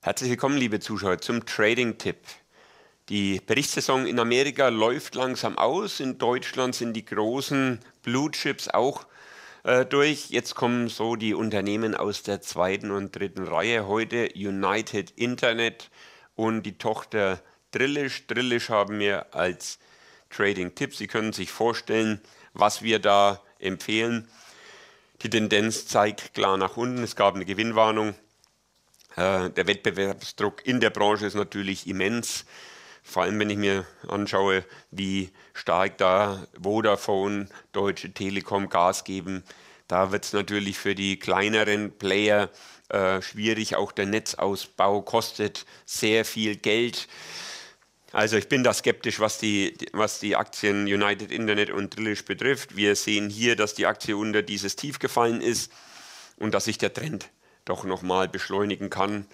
Herzlich willkommen, liebe Zuschauer, zum Trading-Tipp. Die Berichtssaison in Amerika läuft langsam aus. In Deutschland sind die großen Blue Chips auch äh, durch. Jetzt kommen so die Unternehmen aus der zweiten und dritten Reihe. Heute United Internet und die Tochter Drillisch. Drillisch haben wir als Trading-Tipp. Sie können sich vorstellen, was wir da empfehlen. Die Tendenz zeigt klar nach unten. Es gab eine Gewinnwarnung. Äh, der Wettbewerbsdruck in der Branche ist natürlich immens. Vor allem, wenn ich mir anschaue, wie stark da Vodafone, Deutsche Telekom Gas geben. Da wird es natürlich für die kleineren Player äh, schwierig. Auch der Netzausbau kostet sehr viel Geld. Also ich bin da skeptisch, was die, was die Aktien United Internet und Drillisch betrifft. Wir sehen hier, dass die Aktie unter dieses Tief gefallen ist und dass sich der Trend doch nochmal beschleunigen kann.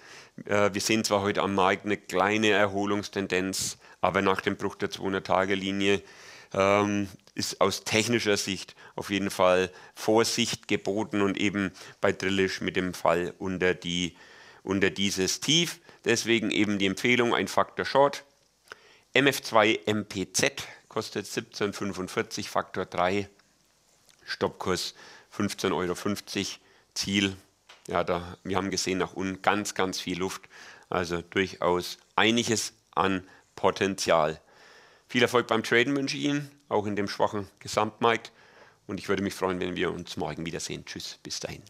Äh, wir sehen zwar heute am Markt eine kleine Erholungstendenz, aber nach dem Bruch der 200-Tage-Linie ähm, ist aus technischer Sicht auf jeden Fall Vorsicht geboten und eben bei Drillisch mit dem Fall unter, die, unter dieses Tief. Deswegen eben die Empfehlung, ein Faktor Short. MF2 MPZ kostet 17,45, Faktor 3, Stoppkurs 15,50 Euro, Ziel ja, da, wir haben gesehen, nach unten ganz, ganz viel Luft. Also durchaus einiges an Potenzial. Viel Erfolg beim Traden wünsche ich Ihnen, auch in dem schwachen Gesamtmarkt. Und ich würde mich freuen, wenn wir uns morgen wiedersehen. Tschüss, bis dahin.